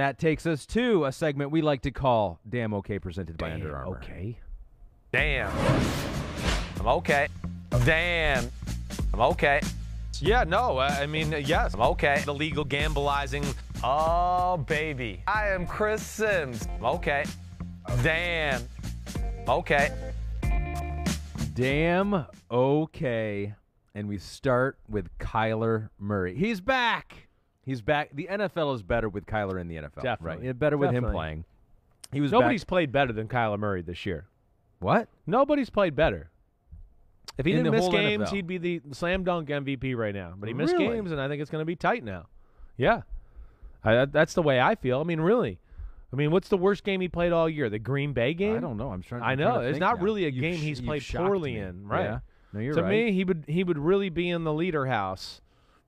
That takes us to a segment we like to call Damn Okay, presented by Under Armour. Okay. Damn. I'm okay. Damn. I'm okay. Yeah, no, I mean, yes. I'm okay. The legal gambolizing. Oh, baby. I am Chris Sims. I'm okay. Damn. Okay. Damn okay. And we start with Kyler Murray. He's back. He's back. The NFL is better with Kyler in the NFL. Definitely. Right? Better with Definitely. him playing. He was Nobody's back. played better than Kyler Murray this year. What? Nobody's played better. If he in didn't miss games, NFL. he'd be the slam dunk MVP right now. But he missed really? games, and I think it's going to be tight now. Yeah. I, that's the way I feel. I mean, really. I mean, what's the worst game he played all year? The Green Bay game? I don't know. I'm trying. I'm I know it's not now. really a you've game sh- he's played poorly me. in, right? Yeah. No, you're to right. me, he would he would really be in the leader house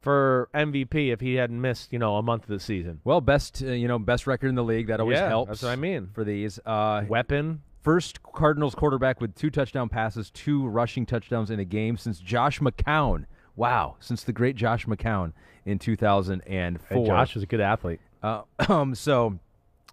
for MVP if he hadn't missed, you know, a month of the season. Well, best, uh, you know, best record in the league. That always yeah, helps. That's what I mean. For these. Uh, Weapon. First Cardinals quarterback with two touchdown passes, two rushing touchdowns in a game since Josh McCown. Wow, since the great Josh McCown in 2004. Hey, Josh was a good athlete. Uh, um, so,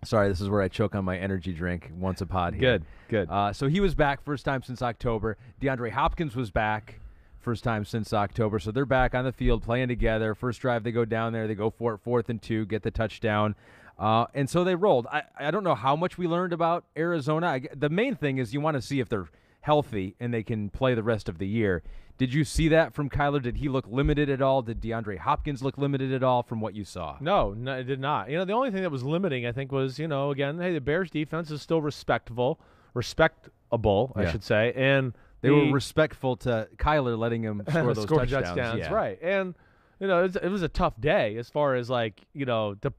sorry, this is where I choke on my energy drink once a pod. Here. Good, good. Uh, so he was back first time since October. DeAndre Hopkins was back first time since October. So they're back on the field playing together. First drive, they go down there, they go for it, fourth and two, get the touchdown. Uh, and so they rolled. I, I don't know how much we learned about Arizona. I, the main thing is you want to see if they're healthy and they can play the rest of the year. Did you see that from Kyler? Did he look limited at all? Did DeAndre Hopkins look limited at all from what you saw? No, no, it did not. You know, the only thing that was limiting, I think, was, you know, again, hey, the Bears defense is still respectable, respectable, I yeah. should say. And they were respectful to Kyler letting him score those score touchdowns. touchdowns yeah. Right. And, you know, it was, it was, a tough day as far as like, you know, the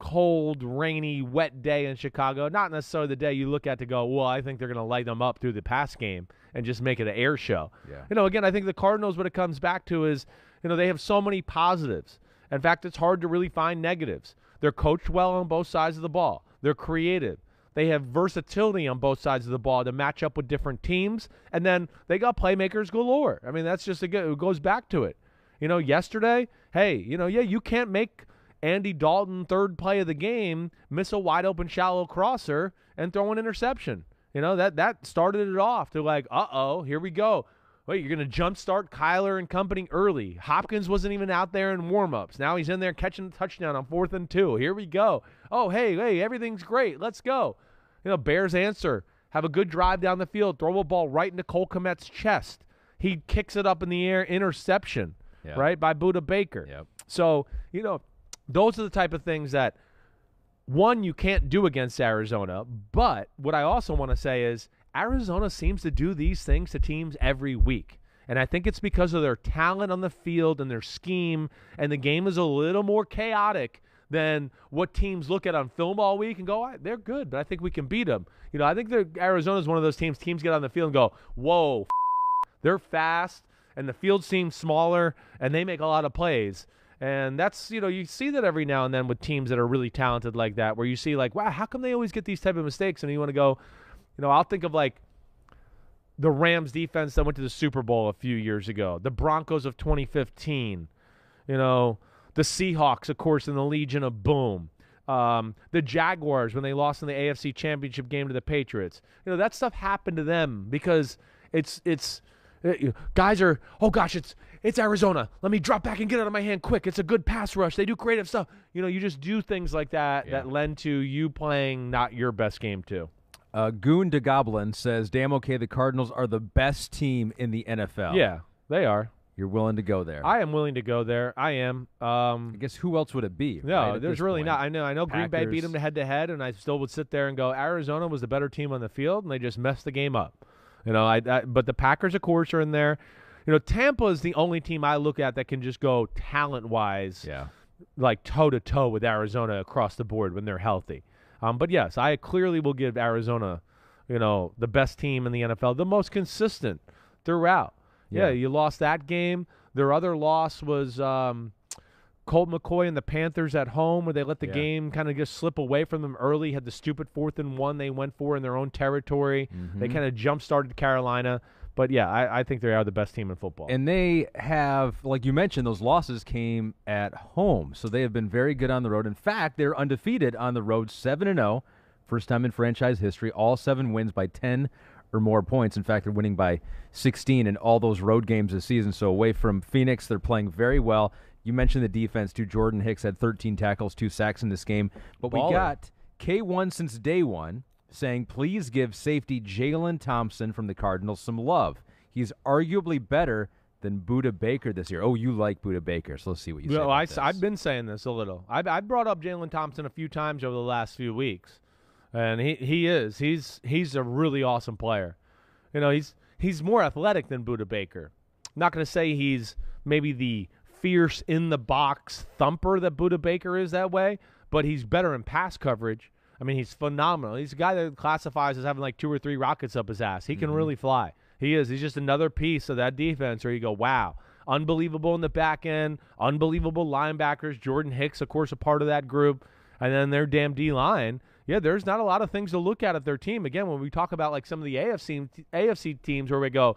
cold, rainy, wet day in Chicago. Not necessarily the day you look at to go, well, I think they're going to light them up through the pass game and just make it an air show. Yeah. You know, again, I think the Cardinals, what it comes back to is, you know, they have so many positives. In fact, it's hard to really find negatives. They're coached well on both sides of the ball. They're creative. They have versatility on both sides of the ball to match up with different teams, and then they got playmakers galore. I mean, that's just a good, it goes back to it. You know, yesterday, hey, you know, yeah, you can't make Andy Dalton third play of the game miss a wide open shallow crosser and throw an interception. You know that that started it off. They're like, uh oh, here we go. Wait, you're going to jumpstart Kyler and company early. Hopkins wasn't even out there in warmups. Now he's in there catching a the touchdown on fourth and two. Here we go. Oh, hey, hey, everything's great. Let's go. You know, Bears answer. Have a good drive down the field. Throw a ball right into Cole Komet's chest. He kicks it up in the air, interception, yep. right, by Buda Baker. Yep. So, you know, those are the type of things that, one, you can't do against Arizona. But what I also want to say is Arizona seems to do these things to teams every week. And I think it's because of their talent on the field and their scheme, and the game is a little more chaotic than what teams look at on film all week and go, they're good, but I think we can beat them. You know, I think Arizona is one of those teams, teams get on the field and go, whoa, f- they're fast, and the field seems smaller, and they make a lot of plays. And that's, you know, you see that every now and then with teams that are really talented like that, where you see, like, wow, how come they always get these type of mistakes? And you want to go, you know, I'll think of like the Rams defense that went to the Super Bowl a few years ago, the Broncos of 2015, you know, the Seahawks, of course, in the Legion of Boom. Um, the Jaguars when they lost in the AFC Championship game to the Patriots. You know that stuff happened to them because it's it's it, uh, guys are oh gosh it's it's Arizona. Let me drop back and get out of my hand quick. It's a good pass rush. They do creative stuff. You know you just do things like that yeah. that lend to you playing not your best game too. Uh, Goon to Goblin says, "Damn okay, the Cardinals are the best team in the NFL." Yeah, they are. You're willing to go there. I am willing to go there. I am. Um, I guess who else would it be? No, right, there's really point. not. I know. I know Packers. Green Bay beat them to head to head, and I still would sit there and go, Arizona was the better team on the field, and they just messed the game up. You know, I, I but the Packers, of course, are in there. You know, Tampa is the only team I look at that can just go talent wise, yeah, like toe to toe with Arizona across the board when they're healthy. Um, but yes, I clearly will give Arizona, you know, the best team in the NFL, the most consistent throughout. Yeah, yeah you lost that game. Their other loss was um, Colt McCoy and the Panthers at home, where they let the yeah. game kind of just slip away from them early. Had the stupid fourth and one they went for in their own territory. Mm-hmm. They kind of jump started Carolina. But yeah, I, I think they are the best team in football. And they have, like you mentioned, those losses came at home, so they have been very good on the road. In fact, they're undefeated on the road, seven and zero, oh, first time in franchise history. All seven wins by ten or more points. In fact, they're winning by 16 in all those road games this season. So away from Phoenix, they're playing very well. You mentioned the defense too. Jordan Hicks had 13 tackles, two sacks in this game. But Baller. we got K1 since day one saying, please give safety Jalen Thompson from the Cardinals some love. He's arguably better than Buda Baker this year. Oh, you like Buda Baker, so let's see what you well, say. I, have been saying this a little. I've, I've brought up Jalen Thompson a few times over the last few weeks, and he, he is. He's he's a really awesome player. You know, he's he's more athletic than Buda Baker. I'm not going to say he's maybe the fierce in the box thumper that Buda Baker is that way, but he's better in pass coverage. I mean, he's phenomenal. He's a guy that classifies as having like two or three rockets up his ass. He can mm-hmm. really fly. He is. He's just another piece of that defense where you go, wow, unbelievable in the back end, unbelievable linebackers. Jordan Hicks, of course, a part of that group, and then their damn D line. Yeah, there's not a lot of things to look at of their team. Again, when we talk about like some of the AFC AFC teams where we go,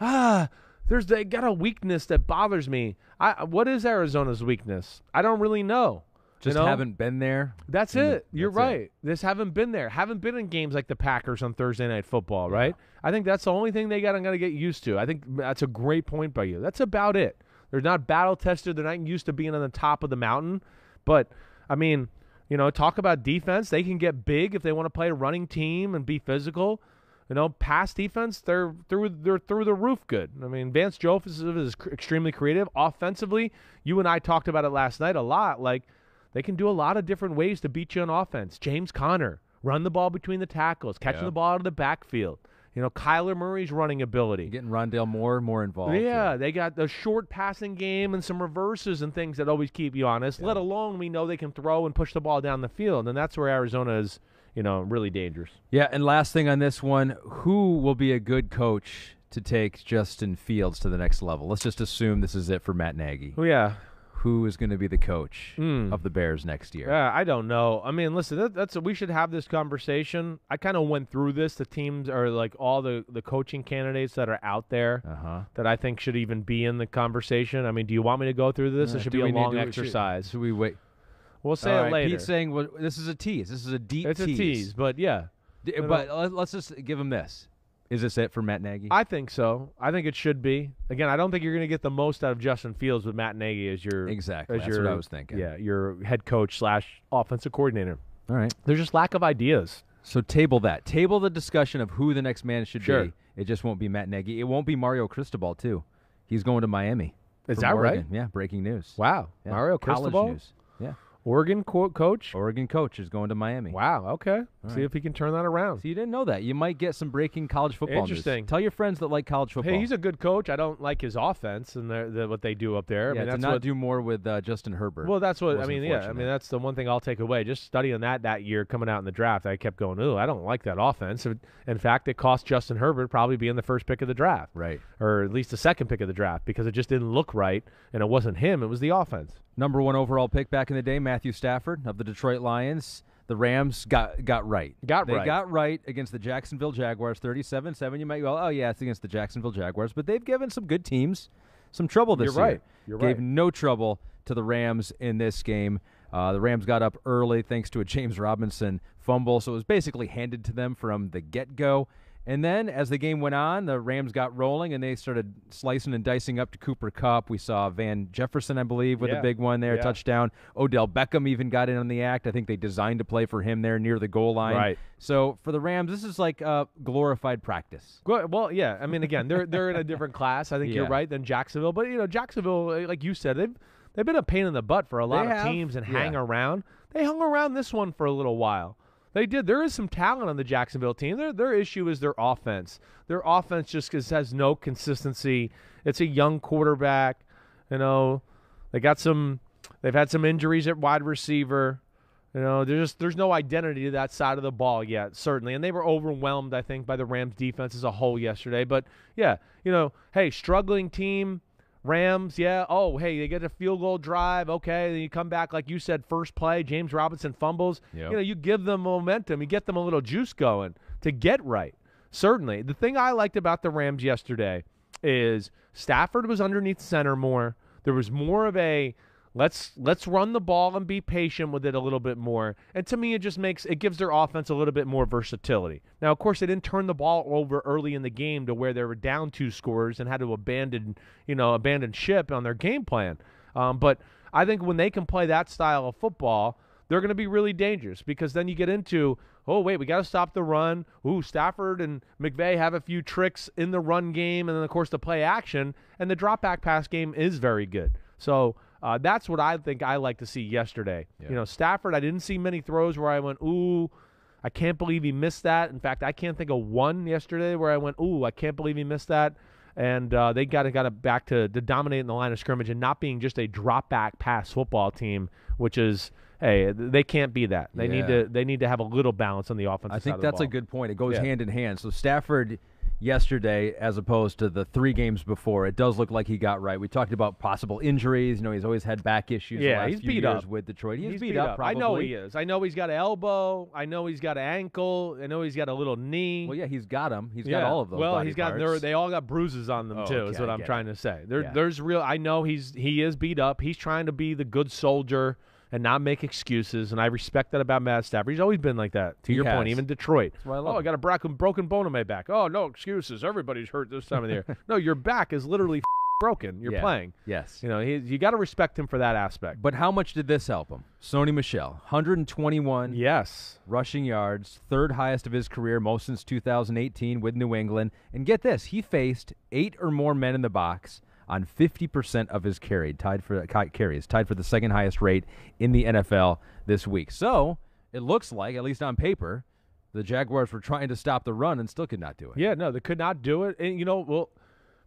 ah, there's they got a weakness that bothers me. I what is Arizona's weakness? I don't really know. Just you know? haven't been there. That's it. The, You're that's right. It. This haven't been there. Haven't been in games like the Packers on Thursday night football, yeah. right? I think that's the only thing they got I'm gonna get used to. I think that's a great point by you. That's about it. They're not battle tested. They're not used to being on the top of the mountain. But I mean, you know, talk about defense. They can get big if they want to play a running team and be physical. You know, pass defense, they're through they're through the roof good. I mean, Vance Joseph is extremely creative. Offensively, you and I talked about it last night a lot. Like they can do a lot of different ways to beat you on offense. James Conner, run the ball between the tackles, catching yeah. the ball out of the backfield. You know, Kyler Murray's running ability. Getting Rondell Moore more involved. Yeah, yeah, they got the short passing game and some reverses and things that always keep you honest, yeah. let alone we know they can throw and push the ball down the field. And that's where Arizona is, you know, really dangerous. Yeah, and last thing on this one who will be a good coach to take Justin Fields to the next level? Let's just assume this is it for Matt Nagy. Oh, yeah who is going to be the coach mm. of the Bears next year. Yeah, I don't know. I mean, listen, that, that's we should have this conversation. I kind of went through this. The teams are like all the the coaching candidates that are out there uh-huh. that I think should even be in the conversation. I mean, do you want me to go through this? Uh, it should be a long to, exercise. Should, should, we wait? We'll say all it right, later. Pete's saying well, this is a tease. This is a deep. It's tease. a tease, but yeah. D- but let's just give him this. Is this it for Matt Nagy? I think so. I think it should be. Again, I don't think you're going to get the most out of Justin Fields with Matt Nagy as your exactly. As That's your, what I was thinking. Yeah, your head coach slash offensive coordinator. All right. There's just lack of ideas. So table that. Table the discussion of who the next man should sure. be. It just won't be Matt Nagy. It won't be Mario Cristobal too. He's going to Miami. Is that Oregon. right? Yeah. Breaking news. Wow. Yeah. Mario College Cristobal. News. Oregon co- coach. Oregon coach is going to Miami. Wow. Okay. All See right. if he can turn that around. So you didn't know that. You might get some breaking college football. Interesting. News. Tell your friends that like college football. Hey, he's a good coach. I don't like his offense and the, the, what they do up there. Yeah, I mean, that's not what, do more with uh, Justin Herbert. Well, that's what I mean. Yeah, I mean that's the one thing I'll take away. Just studying that that year coming out in the draft, I kept going. Ooh, I don't like that offense. In fact, it cost Justin Herbert probably being the first pick of the draft, right, or at least the second pick of the draft because it just didn't look right, and it wasn't him. It was the offense number one overall pick back in the day, Matthew Stafford of the Detroit Lions. The Rams got got right. Got they right. got right against the Jacksonville Jaguars, 37-7. You might go, oh yeah, it's against the Jacksonville Jaguars, but they've given some good teams some trouble this You're year. Right. You're Gave right. no trouble to the Rams in this game. Uh, the Rams got up early thanks to a James Robinson fumble, so it was basically handed to them from the get go. And then as the game went on, the Rams got rolling and they started slicing and dicing up to Cooper Cup. We saw Van Jefferson, I believe, with yeah. a big one there, yeah. touchdown. Odell Beckham even got in on the act. I think they designed a play for him there near the goal line. Right. So for the Rams, this is like a glorified practice. Well, yeah. I mean, again, they're they're in a different class. I think yeah. you're right than Jacksonville, but you know, Jacksonville, eh, like you said, they've they've been a pain in the butt for a lot they of have. teams and hang around. They hung around this one for a little while. They did. There is some talent on the Jacksonville team. Their their issue is their offense. Their offense just has no consistency. It's a young quarterback. You know, they got some. They've had some injuries at wide receiver. You know, there's there's no identity to that side of the ball yet, certainly. And they were overwhelmed, I think, by the Rams defense as a whole yesterday. But yeah, you know, hey, struggling team Rams, yeah. Oh, hey, they get a field goal drive. Okay, then you come back like you said, first play. James Robinson fumbles. Yep. You know, you give them momentum. You get them a little juice going to get right. Certainly, the thing I liked about the Rams yesterday is Stafford was underneath center more. There was more of a Let's let's run the ball and be patient with it a little bit more. And to me, it just makes it gives their offense a little bit more versatility. Now, of course, they didn't turn the ball over early in the game to where they were down two scores and had to abandon you know abandon ship on their game plan. Um, but I think when they can play that style of football, they're going to be really dangerous because then you get into oh wait we got to stop the run. Ooh, Stafford and McVay have a few tricks in the run game, and then of course the play action and the drop back pass game is very good. So uh, that's what I think I like to see yesterday. Yeah. You know, Stafford, I didn't see many throws where I went, ooh, I can't believe he missed that. In fact, I can't think of one yesterday where I went, ooh, I can't believe he missed that. And uh, they got got it back to, to dominating the line of scrimmage and not being just a drop back pass football team, which is hey, they can't be that. They yeah. need to they need to have a little balance on the offense. I think that's ball. a good point. It goes yeah. hand in hand. So Stafford yesterday as opposed to the three games before. It does look like he got right. We talked about possible injuries. You know, he's always had back issues. Yeah, he's beat up with Detroit. He he's beat, beat up. I know he is. I know he's got an elbow. I know he's got an ankle. I know he's got a little knee. Well, yeah, he's got them. He's yeah. got all of them. Well, he's got they all got bruises on them oh, too. Okay, is what I'm it. trying to say. There, yeah. there's real. I know he's he is beat up. He's trying to be the good soldier and not make excuses. And I respect that about Matt Stafford. He's always been like that. To he your has. point, even Detroit. I oh, I got a broken broken bone in my back. Oh, no excuses. Everybody's hurt this time of the year. no, your back is literally broken. You're yeah. playing. Yes. You know, he, you got to respect him for that aspect. But how much did this help him? Sony Michelle, 121. Yes. Rushing yards, third highest of his career, most since 2018 with New England. And get this, he faced eight or more men in the box on 50% of his carry, tied for carries, tied for the second highest rate in the NFL this week. So it looks like, at least on paper, the Jaguars were trying to stop the run and still could not do it. Yeah, no, they could not do it. And you know, well,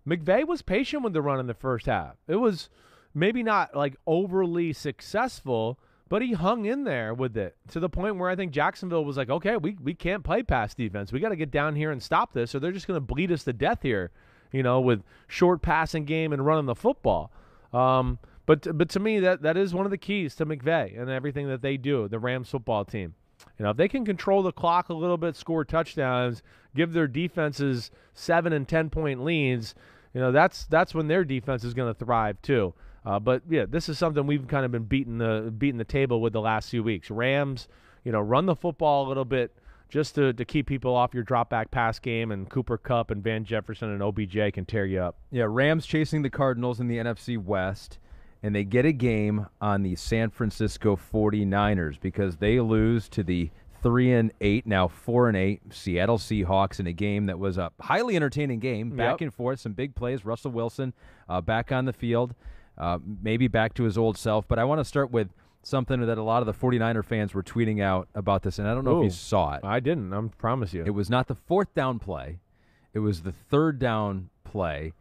McVay was patient with the run in the first half. It was maybe not like overly successful, but he hung in there with it to the point where I think Jacksonville was like, okay, we, we can't play pass defense. We got to get down here and stop this, or they're just going to bleed us to death here you know, with short passing game and running the football. Um, but but to me, that that is one of the keys to McVay and everything that they do, the Rams football team. You know, if they can control the clock a little bit, score touchdowns, give their defenses seven and ten point leads, you know, that's that's when their defense is going to thrive too. Uh, but yeah, this is something we've kind of been beating the beating the table with the last few weeks. Rams, you know, run the football a little bit, just to, to keep people off your drop back pass game, and Cooper Cup and Van Jefferson and OBJ can tear you up. Yeah, Rams chasing the Cardinals in the NFC West, and they get a game on the San Francisco 49ers because they lose to the three and eight, now four and eight Seattle Seahawks in a game that was a highly entertaining game, back yep. and forth, some big plays. Russell Wilson uh, back on the field, uh, maybe back to his old self. But I want to start with something that a lot of the 49er fans were tweeting out about this, and I don't know Ooh, if you saw it. I didn't. I promise you. It was not the fourth down play. It was the third down play,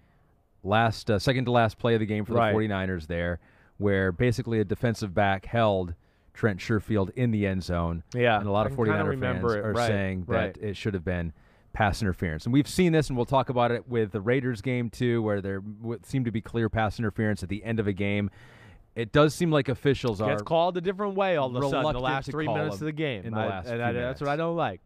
last uh, second to last play of the game for the right. 49ers there, where basically a defensive back held Trent Sherfield in the end zone. Yeah. And a lot of 49er fans it. are right, saying right. that it should have been pass interference. And we've seen this, and we'll talk about it with the Raiders game too, where there seemed to be clear pass interference at the end of a game. It does seem like officials are. Gets called a different way all of a sudden the last three minutes of the game. In the I, last and I, that's what I don't like.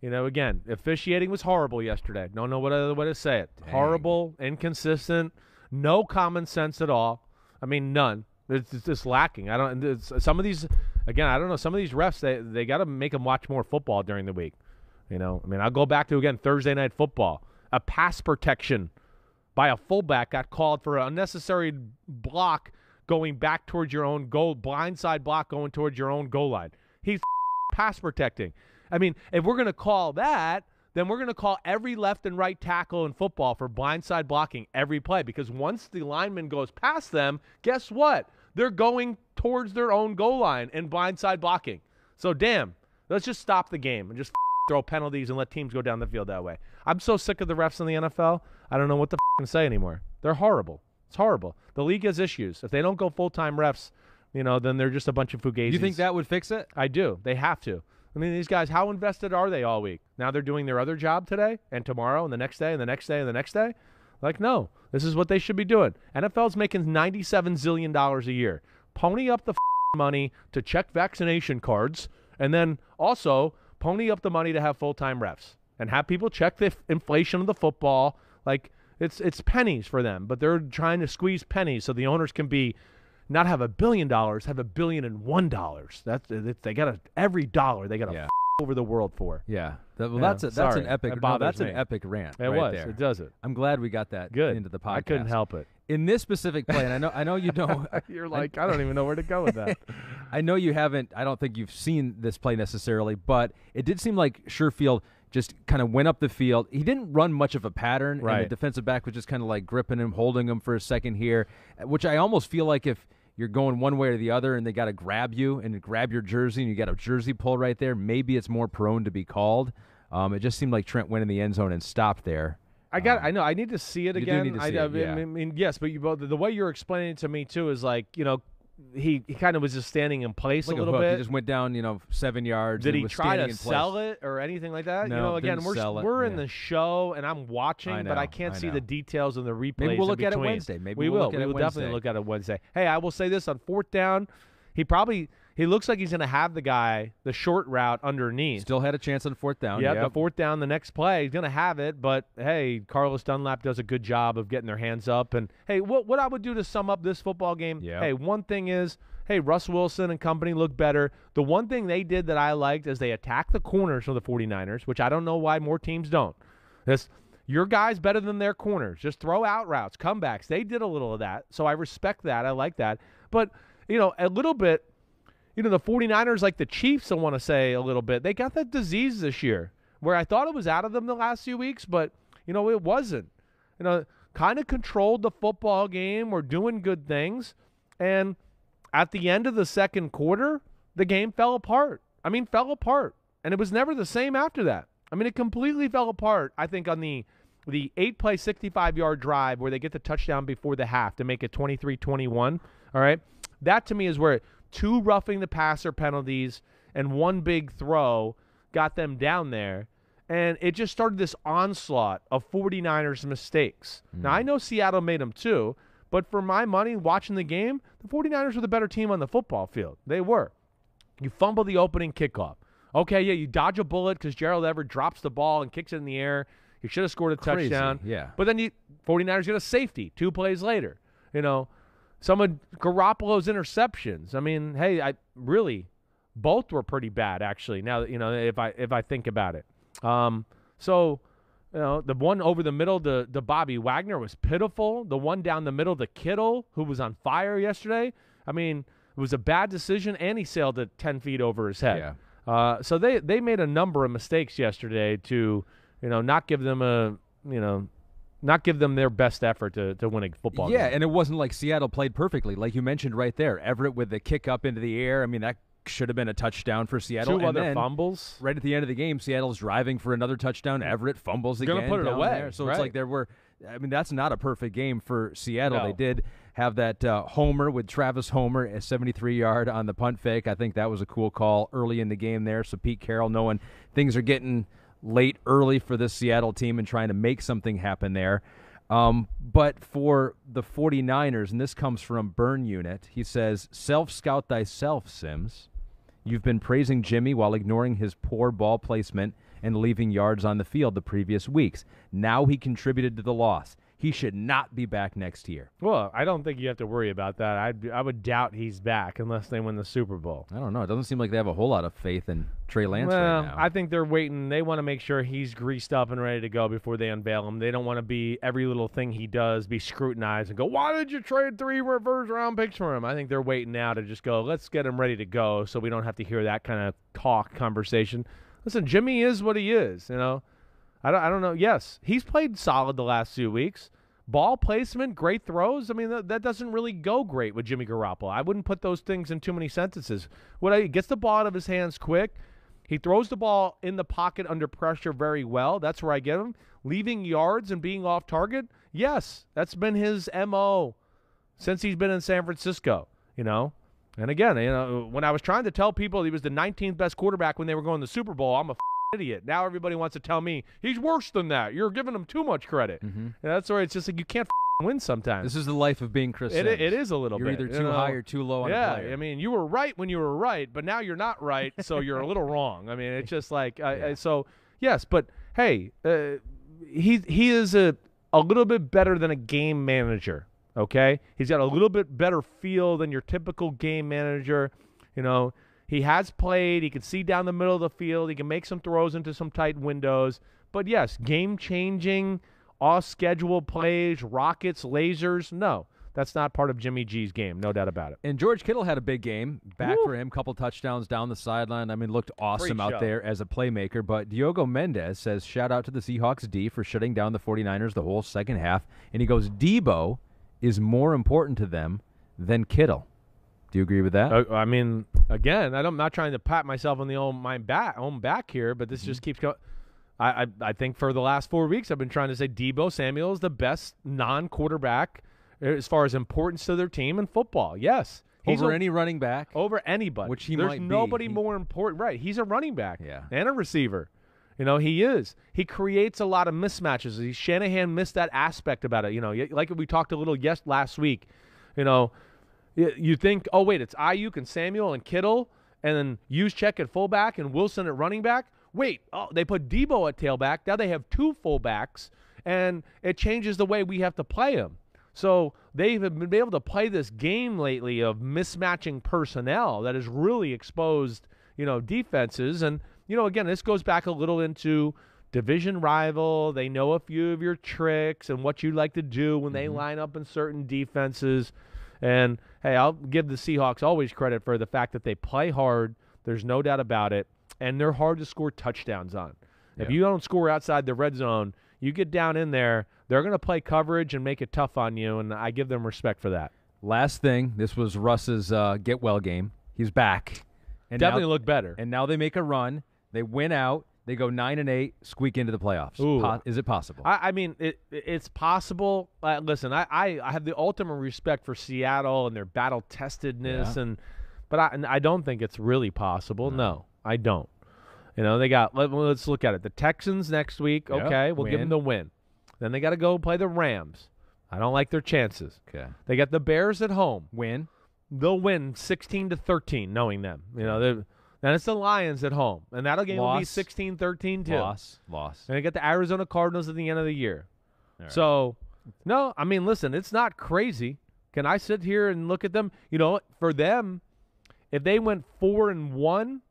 You know, again, officiating was horrible yesterday. Don't know what other way to say it. Dang. Horrible, inconsistent, no common sense at all. I mean, none. It's, it's just lacking. I don't. some of these, again, I don't know. Some of these refs, they they got to make them watch more football during the week. You know, I mean, I'll go back to again Thursday night football. A pass protection by a fullback got called for an unnecessary block going back towards your own goal, blindside block going towards your own goal line. He's pass protecting. I mean, if we're going to call that, then we're going to call every left and right tackle in football for blindside blocking every play because once the lineman goes past them, guess what? They're going towards their own goal line and blindside blocking. So, damn, let's just stop the game and just throw penalties and let teams go down the field that way. I'm so sick of the refs in the NFL. I don't know what the f- to say anymore. They're horrible. It's horrible. The league has issues. If they don't go full time refs, you know, then they're just a bunch of fugazis. You think that would fix it? I do. They have to. I mean, these guys, how invested are they all week? Now they're doing their other job today and tomorrow and the next day and the next day and the next day. Like, no, this is what they should be doing. NFL's making $97 zillion a year. Pony up the money to check vaccination cards and then also pony up the money to have full time refs and have people check the f- inflation of the football. Like, it's it's pennies for them, but they're trying to squeeze pennies so the owners can be not have a billion dollars, have a billion and one dollars. That's they got a, every dollar they got to yeah. f- over the world for. Yeah, well, yeah. that's a, that's Sorry. an epic. no, that's me. an epic rant. It right was. There. It does it. I'm glad we got that Good. into the podcast. I couldn't help it. In this specific play, and I know I know you don't. You're like I, I don't even know where to go with that. I know you haven't. I don't think you've seen this play necessarily, but it did seem like Sherfield – just kind of went up the field. He didn't run much of a pattern, right. and the defensive back was just kind of like gripping him, holding him for a second here, which I almost feel like if you're going one way or the other and they got to grab you and grab your jersey and you got a jersey pull right there, maybe it's more prone to be called. Um, it just seemed like Trent went in the end zone and stopped there. I got. Um, I know. I need to see it again. You do need to See I, it, yeah. I, mean, yes, but you both, the way you're explaining it to me too is like you know he, he kind of was just standing in place like a little a bit. He just went down, you know, seven yards. Did he try to sell it or anything like that? No, you know, again, we're we're in the show and I'm watching, know, but I can't I see the details in the replays. Maybe we'll look at it Wednesday. Maybe we we'll will. we will definitely look at it Wednesday. Hey, I will say this on fourth down, he probably he looks like he's going to have the guy the short route underneath. Still had a chance on fourth down. Yeah, yep. the fourth down, the next play, he's going to have it. But hey, Carlos Dunlap does a good job of getting their hands up. And hey, what what I would do to sum up this football game? Yep. Hey, one thing is, hey, Russ Wilson and company look better. The one thing they did that I liked is they attacked the corners of the 49ers, which I don't know why more teams don't. This your guys better than their corners. Just throw out routes, comebacks. They did a little of that. So I respect that. I like that. But, you know, a little bit you know, the 49ers, like the Chiefs, I want to say a little bit, they got that disease this year where I thought it was out of them the last few weeks, but, you know, it wasn't. You know, kind of controlled the football game, were doing good things. And at the end of the second quarter, the game fell apart. I mean, fell apart. And it was never the same after that. I mean, it completely fell apart, I think, on the the eight play 65 yard drive where they get the touchdown before the half to make it 23 21. All right. That to me is where it two roughing the passer penalties and one big throw got them down there. And it just started this onslaught of 49ers mistakes. Mm. Now, hmm. I know Seattle made them too, but for my money, watching the game, the 49ers were the better team on the football field. They were. You fumble the opening kickoff. Okay, yeah, you dodge a bullet because Gerald Everett drops the ball and kicks it in the air. You should have scored a Crazy, touchdown. Yeah. But then you 49ers get a safety two plays later. You know, some of Garoppolo's interceptions. I mean, hey, I really both were pretty bad actually. Now you know if I if I think about it. Um, so you know the one over the middle to, the Bobby Wagner was pitiful. The one down the middle to Kittle, who was on fire yesterday. I mean, it was a bad decision, and he sailed it ten feet over his head. Yeah. Uh, so they they made a number of mistakes yesterday to you know not give them a you know not give them their best effort to, to win a football yeah, game. and it wasn't like Seattle played perfectly. Like you mentioned right there, Everett with the kick up into the air. I mean, that should have been a touchdown for Seattle. Two and other fumbles. Right at the end of the game, Seattle's driving for another touchdown. Everett fumbles again. Gonna put it away. There. So right. it's like there were. I mean, that's not a perfect game for Seattle. No. They did have that uh, homer with Travis Homer a 73 yard on the punt fake. I think that was a cool call early in the game there. So Pete Carroll, knowing things are getting late, early for this Seattle team and trying to make something happen there. Um, but for the 49ers, and this comes from Burn Unit, he says, Self scout thyself, Sims. You've been praising Jimmy while ignoring his poor ball placement and leaving yards on the field the previous weeks. Now he contributed to the loss. He should not be back next year. Well, I don't think you have to worry about that. I I would doubt he's back unless they win the Super Bowl. I don't know. It doesn't seem like they have a whole lot of faith in Trey Lance well, right now. I think they're waiting. They want to make sure he's greased up and ready to go before they unveil him. They don't want to be every little thing he does be scrutinized and go, "Why did you trade three reverse round picks for him?" I think they're waiting now to just go, "Let's get him ready to go," so we don't have to hear that kind of talk conversation. Listen, Jimmy is what he is. You know, I don't, I don't know. Yes, he's played solid the last few weeks. Ball placement, great throws. I mean, that, that doesn't really go great with Jimmy Garoppolo. I wouldn't put those things in too many sentences. What he gets the ball out of his hands quick. He throws the ball in the pocket under pressure very well. That's where I get him. Leaving yards and being off target. Yes, that's been his MO since he's been in San Francisco, you know. And again, you know, when I was trying to tell people he was the 19th best quarterback when they were going to the Super Bowl, I'm a idiot. Now everybody wants to tell me he's worse than that. You're giving him too much credit. Mm-hmm. that's where it's just like you can't win sometimes. This is the life of being Chris. It, it is a little you're bit. either too you know? high or too low on yeah, I mean, you were right when you were right, but now you're not right, so you're a little wrong. I mean, it's just like I, I, so. Yes, but hey, uh, he he is a a little bit better than a game manager. Okay, he's got a little bit better feel than your typical game manager. You know, he has played. He can see down the middle of the field. He can make some throws into some tight windows. But yes, game changing, off schedule plays, rockets, lasers. No, that's not part of Jimmy G's game, no doubt about it. And George Kittle had a big game back Woo. for him, couple touchdowns down the sideline. I mean, looked awesome out there as a playmaker. But Diogo Mendez says, shout out to the Seahawks D for shutting down the 49ers the whole second half. And he goes, Debo is more important to them than Kittle. Do you agree with that? Uh, I mean, again, I am not trying to pat myself on the own my back, own back here, but this mm-hmm. just keeps going. I, I, I think for the last four weeks, I've been trying to say Debo Samuel is the best non-quarterback uh, as far as importance to their team in football. Yes, he's over a, any running back, over anybody, which he There's might nobody be. more important. Right, he's a running back, yeah. and a receiver. You know, he is. He creates a lot of mismatches. He, Shanahan missed that aspect about it. You know, like we talked a little yes last week. You know, you think, oh wait, it's Ayuk and Samuel and Kittle, and then check at fullback and Wilson at running back. Wait, oh, they put Debo at tailback. Now they have two fullbacks, and it changes the way we have to play them. So they've been able to play this game lately of mismatching personnel that has really exposed, you know, defenses. And you know, again, this goes back a little into division rival. They know a few of your tricks and what you like to do when they mm-hmm. line up in certain defenses. And hey, I'll give the Seahawks always credit for the fact that they play hard. There's no doubt about it. And they're hard to score touchdowns on. Yeah. If you don't score outside the red zone, you get down in there, they're going to play coverage and make it tough on you. And I give them respect for that. Last thing, this was Russ's uh, get well game. He's back. And Definitely now, look better. And now they make a run. They win out. They go nine and eight, squeak into the playoffs. Po- is it possible? I, I mean, it, it's possible. Uh, listen, I, I, I, have the ultimate respect for Seattle and their battle testedness, yeah. and but I, and I don't think it's really possible. No. no. I don't. You know, they got. Let, us look at it. The Texans next week. Yep. Okay, we'll win. give them the win. Then they got to go play the Rams. I don't like their chances. Okay, they got the Bears at home. Win. They'll win sixteen to thirteen, knowing them. You know they then it's the Lions at home, and that'll game loss, will be 16 13 too. Loss, loss. And they got the Arizona Cardinals at the end of the year. Right. So, no, I mean, listen, it's not crazy. Can I sit here and look at them? You know, for them, if they went four and one,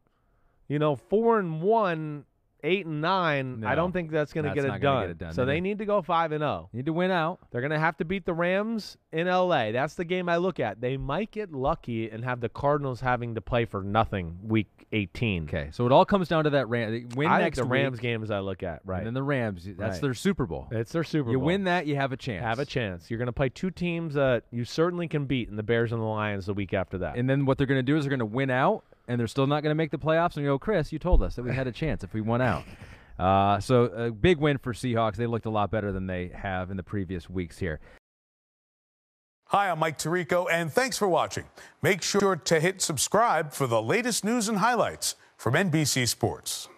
you know, four and one eight and nine, No. I don't think that's going to get it done. So they need to go five and zero. Oh. Need to win out. They're going to have to beat the Rams in LA. That's the game I look at. They might get lucky and have the Cardinals having to play for nothing week 18. Okay, so it all comes down to that Ram- win I think the week, games I look at, right? and then the Rams. That's Right. their Super Bowl. it's their Super you Bowl. win that, you have a chance. have a chance. You're going to play two teams that you certainly can beat in the Bears and the Lions the week after that. And then what they're going to do is they're going to win out, and they're still not going to make the playoffs. And you go, Chris, you told us that we had a chance if we won out. Uh, so a big win for Seahawks. They looked a lot better than they have in the previous weeks here. Hi, I'm Mike Tirico, and thanks for watching. Make sure to hit subscribe for the latest news and highlights from NBC Sports.